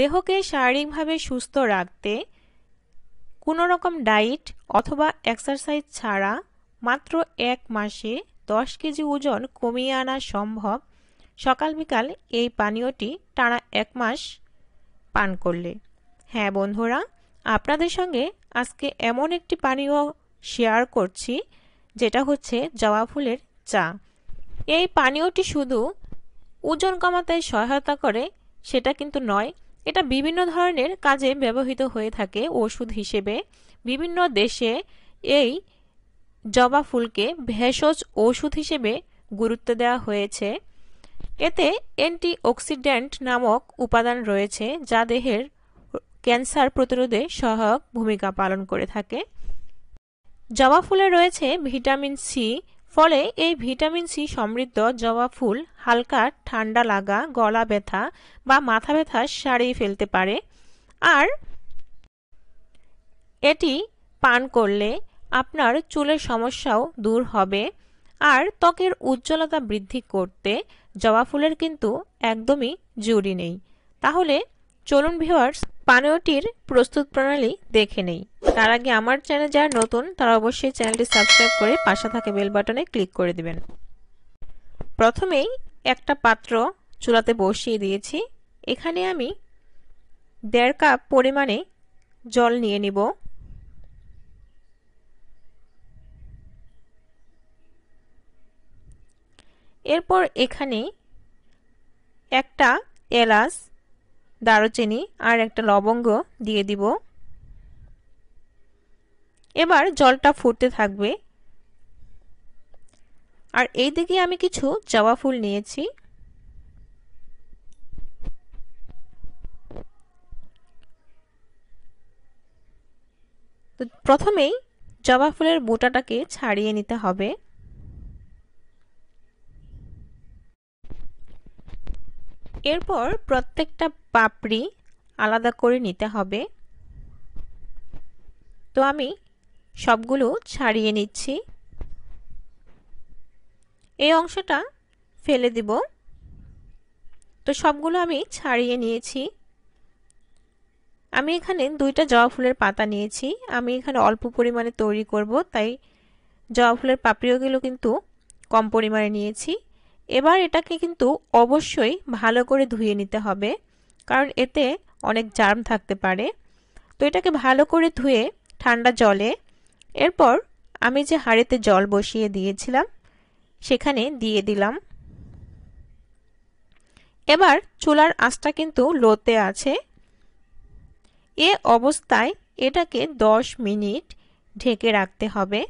দেহকে শারীরিকভাবে সুস্থ রাখতে কোনো রকম ডায়েট অথবা এক্সারসাইজ ছাড়া মাত্র এক মাসে দশ কেজি ওজন কমিয়ে আনা সম্ভব সকাল বিকাল এই পানীয়টি টানা এক মাস পান করলে হ্যাঁ বন্ধুরা আপনাদের সঙ্গে আজকে এমন একটি পানীয় শেয়ার করছি যেটা হচ্ছে জবা ফুলের চা এই পানীয়টি শুধু ওজন কমাতে সহায়তা করে সেটা কিন্তু নয় এটা বিভিন্ন ধরনের কাজে ব্যবহৃত হয়ে থাকে ওষুধ হিসেবে বিভিন্ন দেশে এই জবা ফুলকে ভেষজ ওষুধ হিসেবে গুরুত্ব দেওয়া হয়েছে এতে অ্যান্টিঅক্সিডেন্ট নামক উপাদান রয়েছে যা দেহের ক্যান্সার প্রতিরোধে সহায়ক ভূমিকা পালন করে থাকে জবা ফুলে রয়েছে ভিটামিন সি ফলে এই ভিটামিন সি সমৃদ্ধ জবা ফুল হালকা ঠান্ডা লাগা গলা ব্যথা বা মাথা ব্যথা সারিয়ে ফেলতে পারে আর এটি পান করলে আপনার চুলের সমস্যাও দূর হবে আর ত্বকের উজ্জ্বলতা বৃদ্ধি করতে জবা ফুলের কিন্তু একদমই জরুরি নেই তাহলে চলুন ভিওয়ার্স পানীয়টির প্রস্তুত প্রণালী দেখে নেই তার আগে আমার চ্যানেল যারা নতুন তারা অবশ্যই চ্যানেলটি সাবস্ক্রাইব করে পাশে থাকা বেল বাটনে ক্লিক করে দেবেন প্রথমেই একটা পাত্র চুলাতে বসিয়ে দিয়েছি এখানে আমি দেড় কাপ পরিমাণে জল নিয়ে নিব এরপর এখানে একটা এলাচ দারুচিনি আর একটা লবঙ্গ দিয়ে দিব এবার জলটা ফুটতে থাকবে আর এই দিকে আমি কিছু জবা ফুল নিয়েছি তো প্রথমেই জবা ফুলের বোটাটাকে ছাড়িয়ে নিতে হবে এরপর প্রত্যেকটা পাপড়ি আলাদা করে নিতে হবে তো আমি সবগুলো ছাড়িয়ে নিচ্ছি এই অংশটা ফেলে দিব তো সবগুলো আমি ছাড়িয়ে নিয়েছি আমি এখানে দুইটা জবা ফুলের পাতা নিয়েছি আমি এখানে অল্প পরিমাণে তৈরি করব তাই জবা ফুলের পাপড়িওগুলো কিন্তু কম পরিমাণে নিয়েছি এবার এটাকে কিন্তু অবশ্যই ভালো করে ধুয়ে নিতে হবে কারণ এতে অনেক জার্ম থাকতে পারে তো এটাকে ভালো করে ধুয়ে ঠান্ডা জলে এরপর আমি যে হাড়েতে জল বসিয়ে দিয়েছিলাম সেখানে দিয়ে দিলাম এবার চুলার আঁচটা কিন্তু লোতে আছে এ অবস্থায় এটাকে 10 মিনিট ঢেকে রাখতে হবে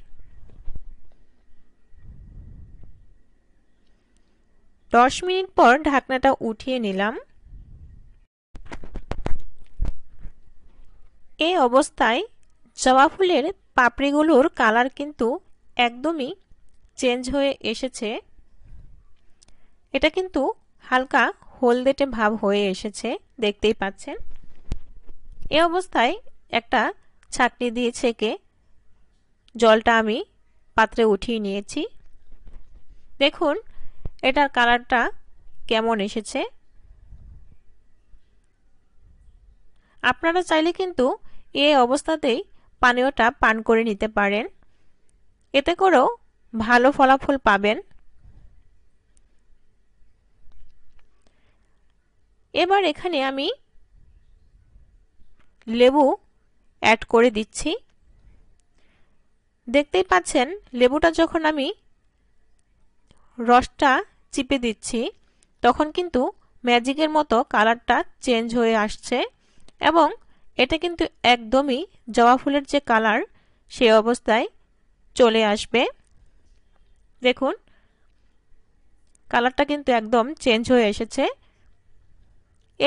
দশ মিনিট পর ঢাকনাটা উঠিয়ে নিলাম এই অবস্থায় জবা ফুলের পাপড়িগুলোর কালার কিন্তু একদমই চেঞ্জ হয়ে এসেছে এটা কিন্তু হালকা হলদেটে ভাব হয়ে এসেছে দেখতেই পাচ্ছেন এ অবস্থায় একটা ছাকনি দিয়ে ছেঁকে জলটা আমি পাত্রে উঠিয়ে নিয়েছি দেখুন এটার কালারটা কেমন এসেছে আপনারা চাইলে কিন্তু এই অবস্থাতেই পানীয়টা পান করে নিতে পারেন এতে করেও ভালো ফলাফল পাবেন এবার এখানে আমি লেবু অ্যাড করে দিচ্ছি দেখতেই পাচ্ছেন লেবুটা যখন আমি রসটা চিপে দিচ্ছি তখন কিন্তু ম্যাজিকের মতো কালারটা চেঞ্জ হয়ে আসছে এবং এটা কিন্তু একদমই জবা ফুলের যে কালার সে অবস্থায় চলে আসবে দেখুন কালারটা কিন্তু একদম চেঞ্জ হয়ে এসেছে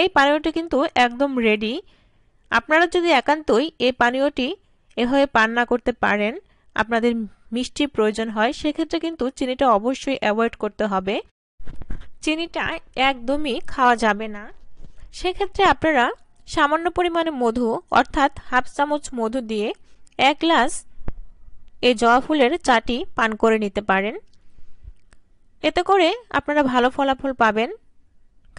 এই পানীয়টি কিন্তু একদম রেডি আপনারা যদি একান্তই এই পানীয়টি এভাবে পান না করতে পারেন আপনাদের মিষ্টি প্রয়োজন হয় সেক্ষেত্রে কিন্তু চিনিটা অবশ্যই অ্যাভয়েড করতে হবে চিনিটা একদমই খাওয়া যাবে না সেক্ষেত্রে আপনারা সামান্য পরিমাণে মধু অর্থাৎ হাফ চামচ মধু দিয়ে এক গ্লাস এই জবা ফুলের চাটি পান করে নিতে পারেন এতে করে আপনারা ভালো ফলাফল পাবেন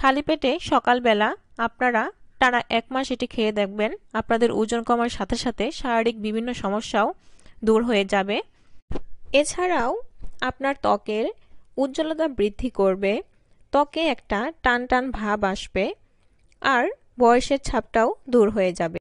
খালি পেটে সকালবেলা আপনারা টানা এক মাস এটি খেয়ে দেখবেন আপনাদের ওজন কমার সাথে সাথে শারীরিক বিভিন্ন সমস্যাও দূর হয়ে যাবে এছাড়াও আপনার ত্বকের উজ্জ্বলতা বৃদ্ধি করবে ত্বকে একটা টান টান ভাব আসবে আর বয়সের ছাপটাও দূর হয়ে যাবে